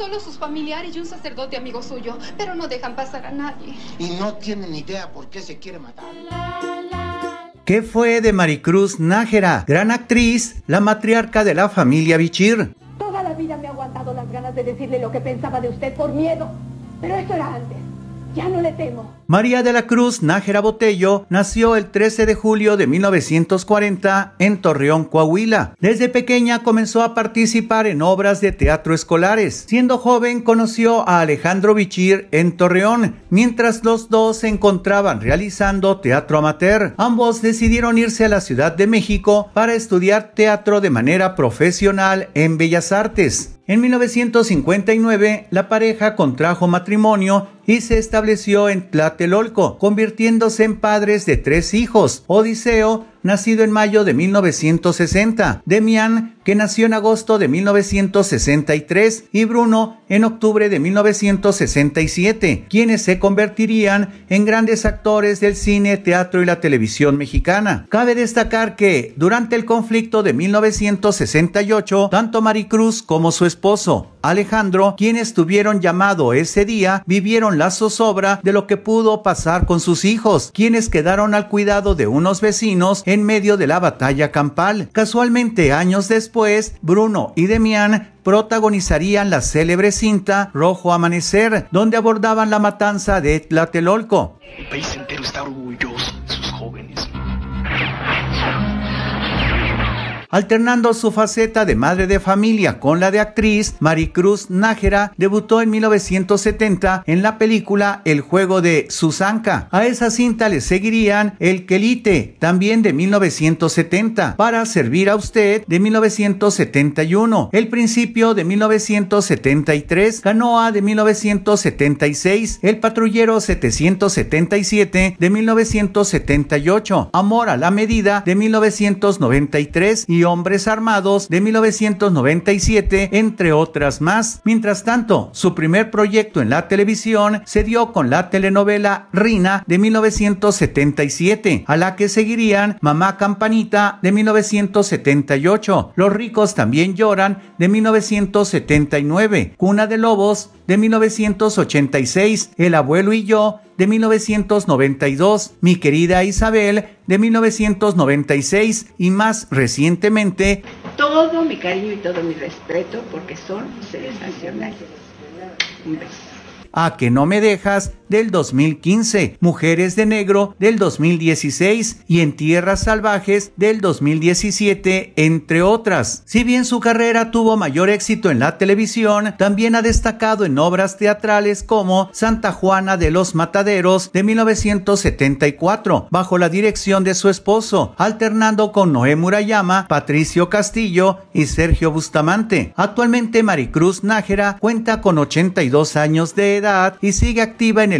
solo sus familiares y un sacerdote amigo suyo, pero no dejan pasar a nadie. Y no tienen idea por qué se quiere matar. ¿Qué fue de Maricruz Nájera, gran actriz, la matriarca de la familia Bichir? Toda la vida me ha aguantado las ganas de decirle lo que pensaba de usted por miedo, pero eso era antes. Ya no le temo. María de la Cruz Nájera Botello nació el 13 de julio de 1940 en Torreón, Coahuila. Desde pequeña comenzó a participar en obras de teatro escolares. Siendo joven conoció a Alejandro Vichir en Torreón, mientras los dos se encontraban realizando teatro amateur. Ambos decidieron irse a la Ciudad de México para estudiar teatro de manera profesional en Bellas Artes. En 1959, la pareja contrajo matrimonio y se estableció en Plata, Olco, convirtiéndose en padres de tres hijos, Odiseo, nacido en mayo de 1960, Demian, que nació en agosto de 1963, y Bruno en octubre de 1967, quienes se convertirían en grandes actores del cine, teatro y la televisión mexicana. Cabe destacar que, durante el conflicto de 1968, tanto Maricruz como su esposo, Alejandro, quienes tuvieron llamado ese día, vivieron la zozobra de lo que pudo pasar con sus hijos, quienes quedaron al cuidado de unos vecinos en medio de la batalla campal. Casualmente, años después, Bruno y Demián protagonizarían la célebre cinta Rojo Amanecer, donde abordaban la matanza de Tlatelolco. El país entero está orgulloso alternando su faceta de madre de familia con la de actriz, Maricruz Nájera debutó en 1970 en la película El juego de Susanka. A esa cinta le seguirían El Quelite, también de 1970, para servir a usted de 1971, El principio de 1973, Canoa de 1976, El patrullero 777 de 1978, Amor a la medida de 1993 y Hombres Armados de 1997, entre otras más. Mientras tanto, su primer proyecto en la televisión se dio con la telenovela Rina de 1977, a la que seguirían Mamá Campanita de 1978, Los ricos también lloran de 1979, Cuna de Lobos de 1986, El abuelo y yo de 1992, Mi querida Isabel de 1996 y más recientemente... Todo mi cariño y todo mi respeto porque son sensacionales. Un beso. A ah, que no me dejas del 2015, Mujeres de Negro del 2016 y En Tierras Salvajes del 2017, entre otras. Si bien su carrera tuvo mayor éxito en la televisión, también ha destacado en obras teatrales como Santa Juana de los Mataderos de 1974, bajo la dirección de su esposo, alternando con Noé Murayama, Patricio Castillo y Sergio Bustamante. Actualmente Maricruz Nájera cuenta con 82 años de edad y sigue activa en el